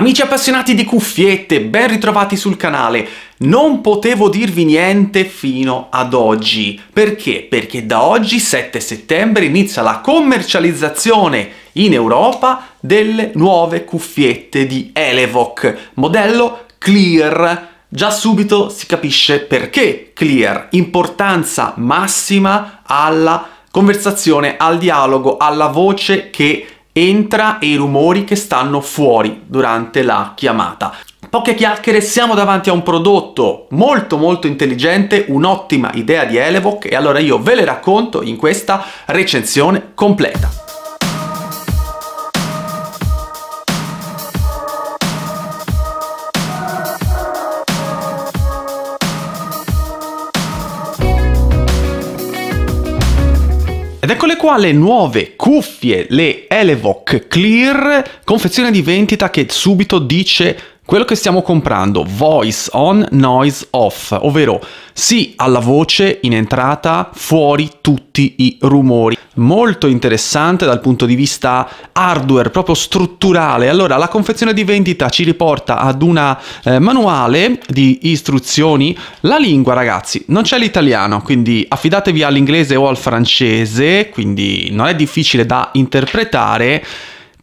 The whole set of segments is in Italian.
Amici appassionati di cuffiette, ben ritrovati sul canale. Non potevo dirvi niente fino ad oggi. Perché? Perché da oggi, 7 settembre, inizia la commercializzazione in Europa delle nuove cuffiette di Elevoc, modello Clear. Già subito si capisce perché Clear, importanza massima alla conversazione, al dialogo, alla voce che entra e i rumori che stanno fuori durante la chiamata. Poche chiacchiere, siamo davanti a un prodotto molto molto intelligente, un'ottima idea di Elevoc e allora io ve le racconto in questa recensione completa. Ed eccole qua le nuove cuffie, le Elevoc Clear, confezione di vendita che subito dice quello che stiamo comprando, voice on, noise off, ovvero sì alla voce in entrata, fuori tutti i rumori molto interessante dal punto di vista hardware, proprio strutturale. Allora, la confezione di vendita ci riporta ad una eh, manuale di istruzioni. La lingua, ragazzi, non c'è l'italiano, quindi affidatevi all'inglese o al francese, quindi non è difficile da interpretare.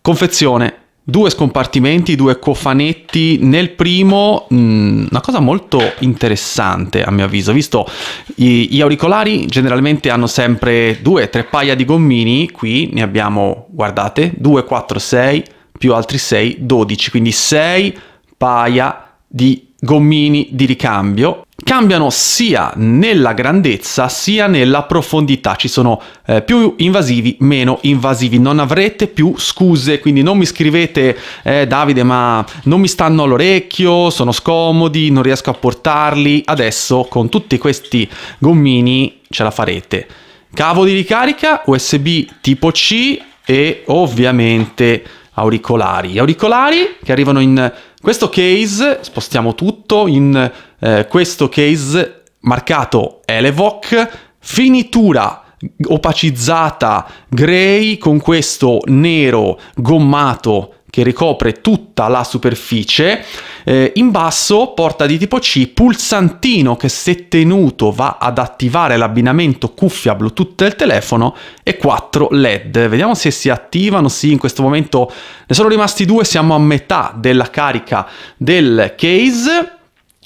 Confezione due scompartimenti, due cofanetti. Nel primo, mh, mm, una cosa molto interessante a mio avviso, visto gli, gli auricolari generalmente hanno sempre due, tre paia di gommini, qui ne abbiamo, guardate, 2, 4, 6 più altri 6, 12, quindi 6 paia di gommini di ricambio cambiano sia nella grandezza sia nella profondità, ci sono eh, più invasivi, meno invasivi, non avrete più scuse, quindi non mi scrivete eh, Davide ma non mi stanno all'orecchio, sono scomodi, non riesco a portarli, adesso con tutti questi gommini ce la farete. Cavo di ricarica USB tipo C e ovviamente auricolari, auricolari che arrivano in questo case, spostiamo tutto in eh, questo case marcato Elevoc, finitura opacizzata grey con questo nero gommato che ricopre tutta la superficie, eh, in basso porta di tipo C pulsantino che se tenuto va ad attivare l'abbinamento cuffia Bluetooth del telefono e 4 LED. Vediamo se si attivano, sì in questo momento ne sono rimasti due, siamo a metà della carica del case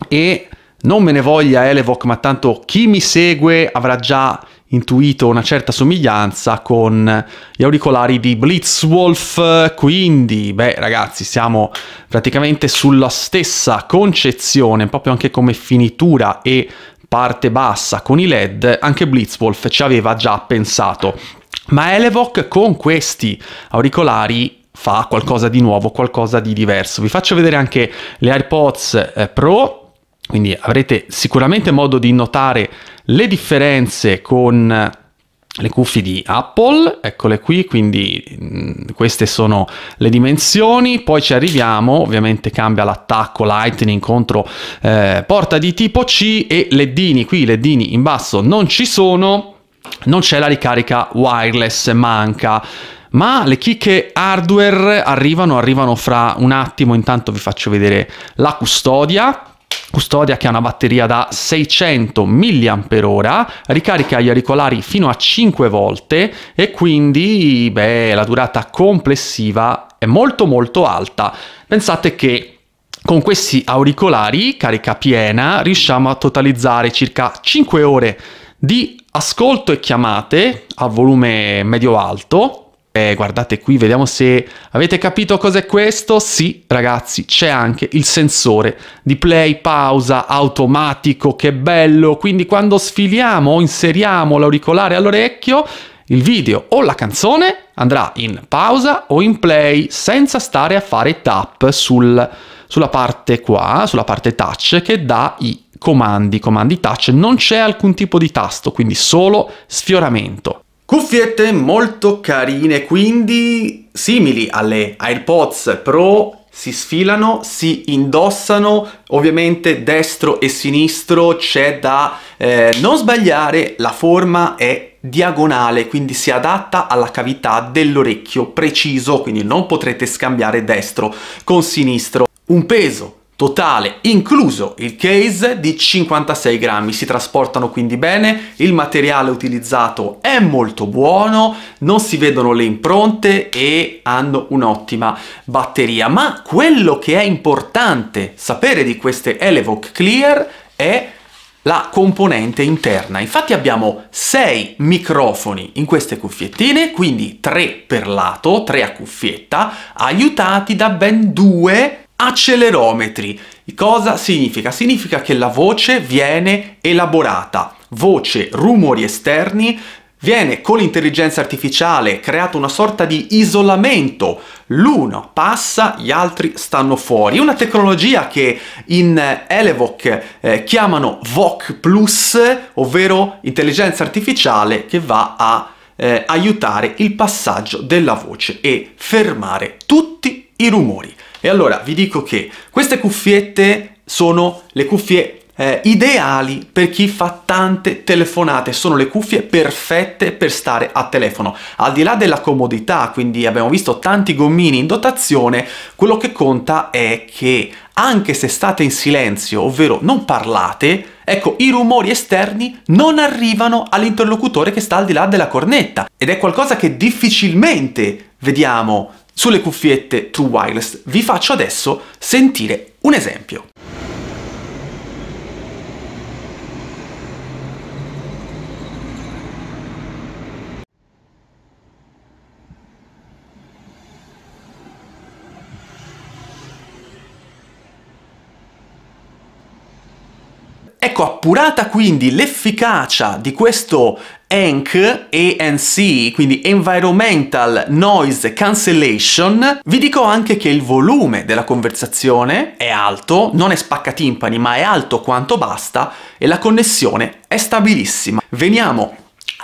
e non me ne voglia Elevoc, ma tanto chi mi segue avrà già intuito una certa somiglianza con gli auricolari di Blitzwolf, quindi beh ragazzi siamo praticamente sulla stessa concezione, proprio anche come finitura e parte bassa con i LED, anche Blitzwolf ci aveva già pensato. Ma Elevoc con questi auricolari fa qualcosa di nuovo, qualcosa di diverso. Vi faccio vedere anche le AirPods eh, Pro quindi avrete sicuramente modo di notare le differenze con eh, le cuffie di Apple, eccole qui, quindi mh, mm, queste sono le dimensioni, poi ci arriviamo, ovviamente cambia l'attacco Lightning contro eh, porta di tipo C e leddini, qui i leddini in basso non ci sono, non c'è la ricarica wireless, manca. Ma le chicche hardware arrivano, arrivano fra un attimo, intanto vi faccio vedere la custodia custodia che ha una batteria da 600 mAh, ricarica gli auricolari fino a 5 volte e quindi beh, la durata complessiva è molto molto alta. Pensate che con questi auricolari, carica piena, riusciamo a totalizzare circa 5 ore di ascolto e chiamate a volume medio-alto eh, guardate qui, vediamo se avete capito cos'è questo. Sì, ragazzi, c'è anche il sensore di play, pausa, automatico, che bello. Quindi quando sfiliamo o inseriamo l'auricolare all'orecchio, il video o la canzone andrà in pausa o in play senza stare a fare tap sul, sulla parte qua, sulla parte touch che dà i comandi, comandi touch. Non c'è alcun tipo di tasto, quindi solo sfioramento. Cuffiette molto carine, quindi simili alle AirPods Pro, si sfilano, si indossano, ovviamente destro e sinistro c'è da eh, non sbagliare, la forma è diagonale, quindi si adatta alla cavità dell'orecchio preciso, quindi non potrete scambiare destro con sinistro. Un peso totale, incluso il case, di 56 grammi. Si trasportano quindi bene, il materiale utilizzato è molto buono, non si vedono le impronte e hanno un'ottima batteria. Ma quello che è importante sapere di queste Elevoc Clear è la componente interna. Infatti abbiamo 6 microfoni in queste cuffiettine, quindi 3 per lato, 3 a cuffietta, aiutati da ben 2 accelerometri. Cosa significa? Significa che la voce viene elaborata, voce, rumori esterni, viene con l'intelligenza artificiale creato una sorta di isolamento, l'uno passa, gli altri stanno fuori. una tecnologia che in Elevoc eh, chiamano VOC Plus, ovvero intelligenza artificiale che va a eh, aiutare il passaggio della voce e fermare tutti i rumori. E allora vi dico che queste cuffiette sono le cuffie eh, ideali per chi fa tante telefonate, sono le cuffie perfette per stare a telefono. Al di là della comodità, quindi abbiamo visto tanti gommini in dotazione, quello che conta è che anche se state in silenzio, ovvero non parlate, ecco, i rumori esterni non arrivano all'interlocutore che sta al di là della cornetta. Ed è qualcosa che difficilmente vediamo sulle cuffiette True Wireless, vi faccio adesso sentire un esempio. Ecco, appurata quindi l'efficacia di questo ENC, ANC, quindi Environmental Noise Cancellation, vi dico anche che il volume della conversazione è alto, non è spaccatimpani ma è alto quanto basta e la connessione è stabilissima. Veniamo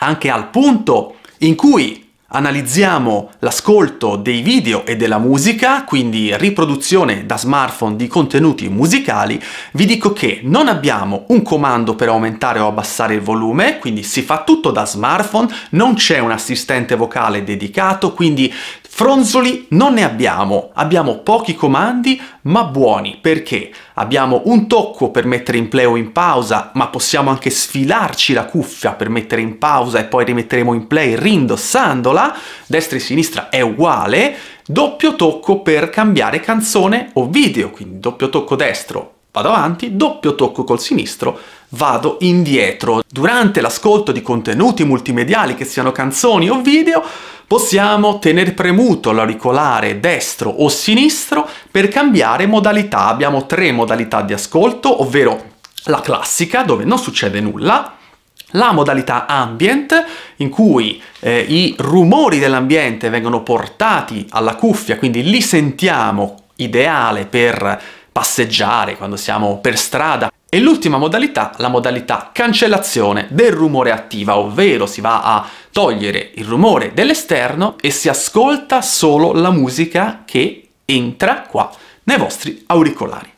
anche al punto in cui Analizziamo l'ascolto dei video e della musica, quindi riproduzione da smartphone di contenuti musicali. Vi dico che non abbiamo un comando per aumentare o abbassare il volume, quindi si fa tutto da smartphone, non c'è un assistente vocale dedicato, quindi Fronzoli non ne abbiamo, abbiamo pochi comandi ma buoni perché abbiamo un tocco per mettere in play o in pausa ma possiamo anche sfilarci la cuffia per mettere in pausa e poi rimetteremo in play rindossandola, destra e sinistra è uguale, doppio tocco per cambiare canzone o video, quindi doppio tocco destro vado avanti, doppio tocco col sinistro, vado indietro. Durante l'ascolto di contenuti multimediali che siano canzoni o video Possiamo tenere premuto l'auricolare destro o sinistro per cambiare modalità. Abbiamo tre modalità di ascolto, ovvero la classica, dove non succede nulla, la modalità ambient, in cui eh, i rumori dell'ambiente vengono portati alla cuffia, quindi li sentiamo ideale per passeggiare, quando siamo per strada. E l'ultima modalità, la modalità cancellazione del rumore attiva, ovvero si va a togliere il rumore dell'esterno e si ascolta solo la musica che entra qua nei vostri auricolari.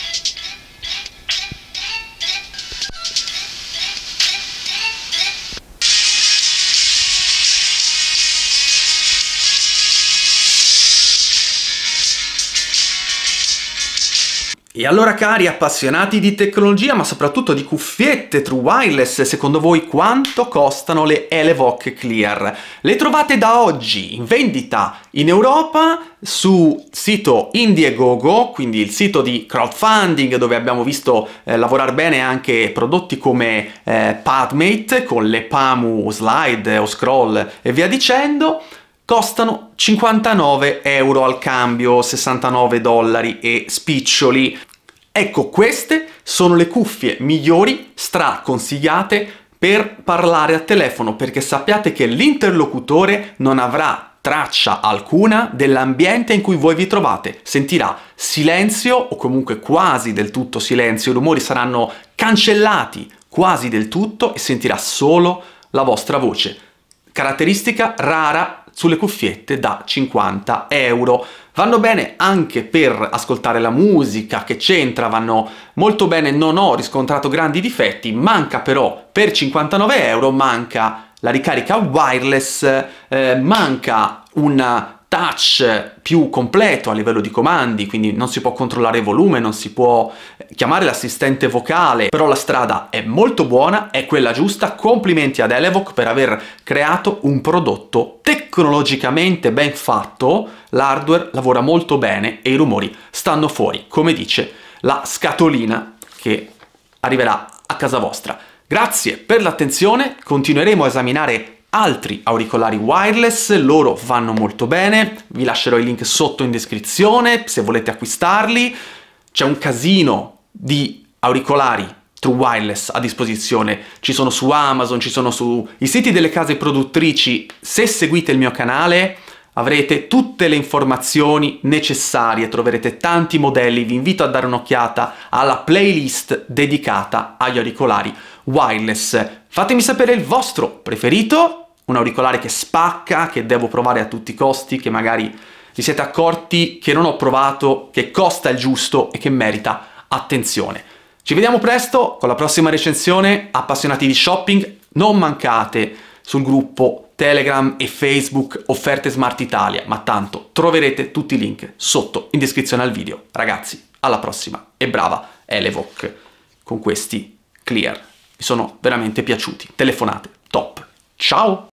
E allora cari appassionati di tecnologia, ma soprattutto di cuffiette true wireless, secondo voi quanto costano le Elevoc Clear? Le trovate da oggi in vendita in Europa su sito Indiegogo, quindi il sito di crowdfunding dove abbiamo visto eh, lavorare bene anche prodotti come eh, Padmate con le PAMU slide o scroll e via dicendo costano 59 euro al cambio, 69 dollari e spiccioli. Ecco, queste sono le cuffie migliori straconsigliate per parlare a telefono, perché sappiate che l'interlocutore non avrà traccia alcuna dell'ambiente in cui voi vi trovate. Sentirà silenzio o comunque quasi del tutto silenzio, i rumori saranno cancellati quasi del tutto e sentirà solo la vostra voce. Caratteristica rara sulle cuffiette da 50 euro. Vanno bene anche per ascoltare la musica che c'entra, vanno molto bene, non ho riscontrato grandi difetti, manca però per 59 euro, manca la ricarica wireless, eh, manca una touch più completo a livello di comandi, quindi non si può controllare il volume, non si può eh, chiamare l'assistente vocale, però la strada è molto buona, è quella giusta, complimenti ad Elevoc per aver creato un prodotto tecnologicamente ben fatto, l'hardware lavora molto bene e i rumori stanno fuori, come dice la scatolina che arriverà a casa vostra. Grazie per l'attenzione, continueremo a esaminare altri auricolari wireless, loro vanno molto bene, vi lascerò i link sotto in descrizione se volete acquistarli. C'è un casino di auricolari True Wireless a disposizione, ci sono su Amazon, ci sono sui siti delle case produttrici. Se seguite il mio canale avrete tutte le informazioni necessarie, troverete tanti modelli, vi invito a dare un'occhiata alla playlist dedicata agli auricolari wireless. Fatemi sapere il vostro preferito un auricolare che spacca, che devo provare a tutti i costi, che magari vi siete accorti che non ho provato, che costa il giusto e che merita attenzione. Ci vediamo presto con la prossima recensione, appassionati di shopping, non mancate sul gruppo Telegram e Facebook Offerte Smart Italia, ma tanto troverete tutti i link sotto in descrizione al video. Ragazzi, alla prossima e brava Elevoc con questi clear. Mi sono veramente piaciuti. Telefonate, top. Ciao!